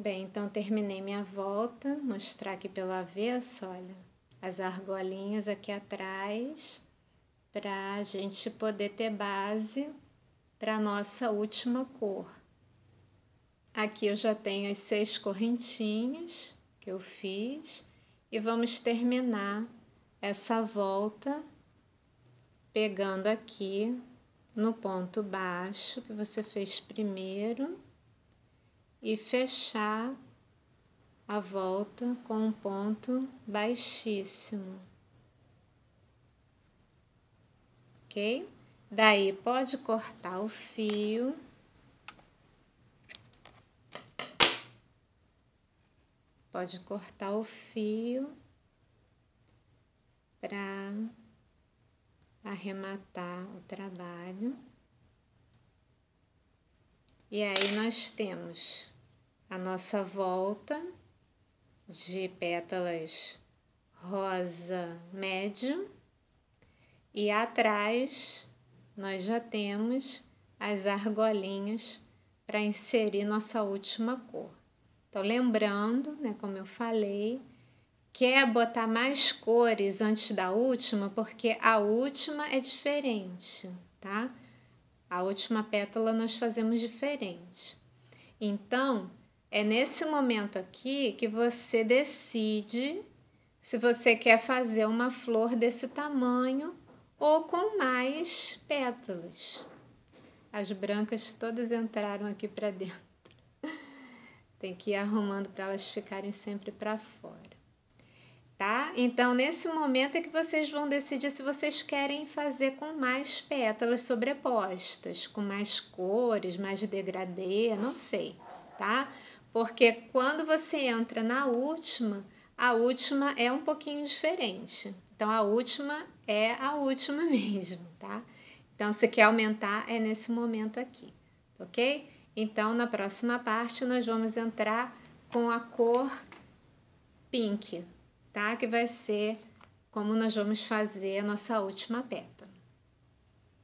Bem, então terminei minha volta, mostrar aqui pelo avesso, olha, as argolinhas aqui atrás, para a gente poder ter base para a nossa última cor. Aqui eu já tenho as seis correntinhas que eu fiz e vamos terminar essa volta pegando aqui no ponto baixo que você fez primeiro e fechar a volta com um ponto baixíssimo. Ok? Daí pode cortar o fio. Pode cortar o fio para arrematar o trabalho. E aí nós temos a nossa volta de pétalas rosa médio e atrás nós já temos as argolinhas para inserir nossa última cor. Então, lembrando, né, como eu falei, quer botar mais cores antes da última, porque a última é diferente, tá? A última pétala nós fazemos diferente. Então, é nesse momento aqui que você decide se você quer fazer uma flor desse tamanho ou com mais pétalas. As brancas todas entraram aqui para dentro. Tem que ir arrumando para elas ficarem sempre para fora tá? Então, nesse momento é que vocês vão decidir se vocês querem fazer com mais pétalas sobrepostas, com mais cores, mais degradê, não sei, tá? Porque quando você entra na última, a última é um pouquinho diferente. Então, a última é a última mesmo, tá? Então, se quer aumentar, é nesse momento aqui, ok? Então, na próxima parte, nós vamos entrar com a cor pink, tá? Que vai ser como nós vamos fazer a nossa última peça.